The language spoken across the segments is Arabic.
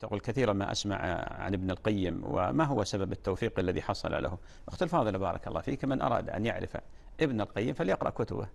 تقول كثيرا ما أسمع عن ابن القيم وما هو سبب التوفيق الذي حصل له أخت الفاضلة بارك الله فيك من أراد أن يعرف ابن القيم فليقرأ كتبه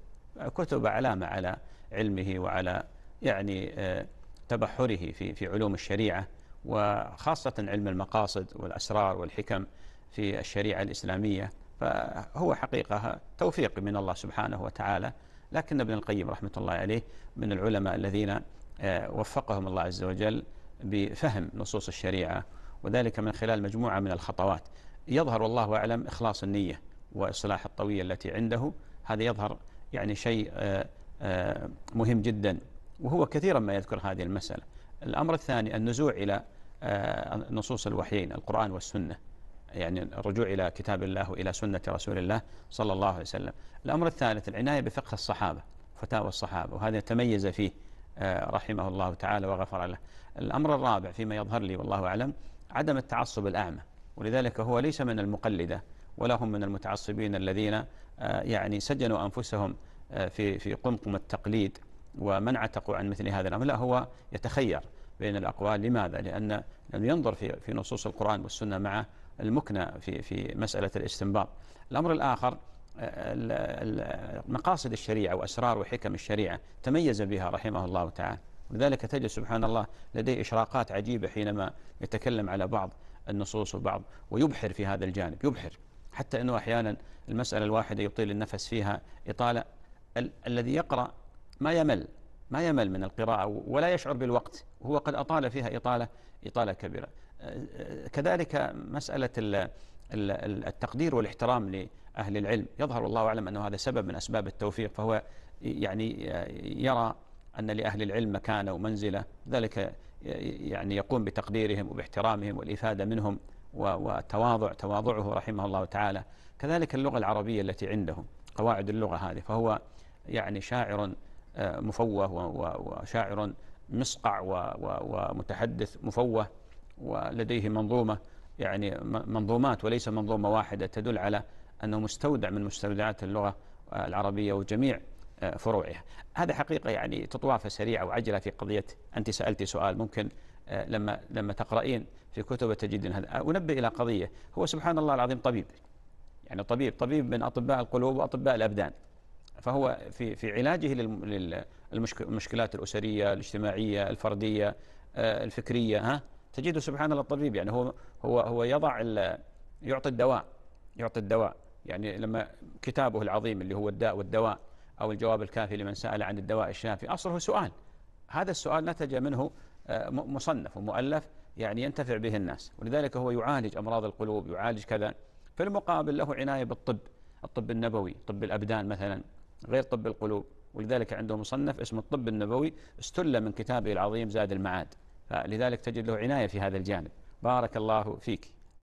كتب علامة على علمه وعلى يعني آه، تبحره في في علوم الشريعة وخاصة علم المقاصد والأسرار والحكم في الشريعة الإسلامية فهو حقيقة توفيق من الله سبحانه وتعالى لكن ابن القيم رحمة الله عليه من العلماء الذين آه، وفقهم الله عز وجل بفهم نصوص الشريعة وذلك من خلال مجموعة من الخطوات يظهر والله أعلم إخلاص النية وإصلاح الطوية التي عنده هذا يظهر يعني شيء آه، آه، مهم جدا وهو كثيرا ما يذكر هذه المسألة الأمر الثاني النزوع إلى آه، نصوص الوحيين القرآن والسنة يعني الرجوع إلى كتاب الله وإلى سنة رسول الله صلى الله عليه وسلم الأمر الثالث العناية بفقه الصحابة فتاوى الصحابة وهذا تميز فيه آه، رحمه الله تعالى وغفر له الأمر الرابع فيما يظهر لي والله أعلم عدم التعصب الأعمى ولذلك هو ليس من المقلدة ولا هم من المتعصبين الذين آه، يعني سجنوا أنفسهم آه، في في قمقم التقليد عتقوا عن مثل هذا الأمر لا هو يتخير بين الأقوال لماذا؟ لأن لم ينظر في في نصوص القرآن والسنة مع المكنة في في مسألة الاستنباط الأمر الآخر مقاصد الشريعة وأسرار وحكم الشريعة تميز بها رحمه الله تعالى ولذلك تجد سبحان الله لديه إشراقات عجيبة حينما يتكلم على بعض النصوص وبعض ويبحر في هذا الجانب يبحر حتى أنه أحيانا المسألة الواحدة يطيل النفس فيها إطالة ال الذي يقرأ ما يمل ما يمل من القراءة ولا يشعر بالوقت وهو قد أطال فيها إطالة إطالة كبيرة أه، أه، كذلك مسألة التقدير والاحترام لأهل العلم يظهر والله أعلم أنه هذا سبب من أسباب التوفيق فهو يعني يرى أن لأهل العلم مكانة ومنزلة ذلك يعني يقوم بتقديرهم وباحترامهم والإفادة منهم والتواضع تواضعه رحمه الله تعالى كذلك اللغة العربية التي عندهم قواعد اللغة هذه فهو يعني شاعر آه، مفوه وشاعر مصقع ومتحدث مفوه ولديه منظومة يعني منظومات وليس منظومة واحدة تدل على أنه مستودع من مستودعات اللغة العربية وجميع آه، فروعها هذا حقيقة يعني تطوافة سريعة وعجلة في قضية أنت سألتي سؤال ممكن آه، لما لما تقرأين في كتب تجدين هذا أنبه إلى قضية هو سبحان الله العظيم طبيب يعني طبيب طبيب من أطباء القلوب وأطباء الأبدان فهو في في علاجه للمشكلات الأسرية الاجتماعية الفردية آه، الفكرية ها تجده سبحان الله الطبيب يعني هو هو هو يضع يعطي الدواء يعطي الدواء يعني لما كتابه العظيم اللي هو الداء والدواء أو الجواب الكافي لمن سأل عن الدواء الشافي أصله سؤال هذا السؤال نتج منه آه، مصنف ومؤلف يعني ينتفع به الناس ولذلك هو يعالج أمراض القلوب يعالج كذا في المقابل له عناية بالطب الطب النبوي طب الأبدان مثلا غير طب القلوب ولذلك عنده مصنف اسمه الطب النبوي استل من كتابه العظيم زاد المعاد لذلك تجد له عناية في هذا الجانب بارك الله فيك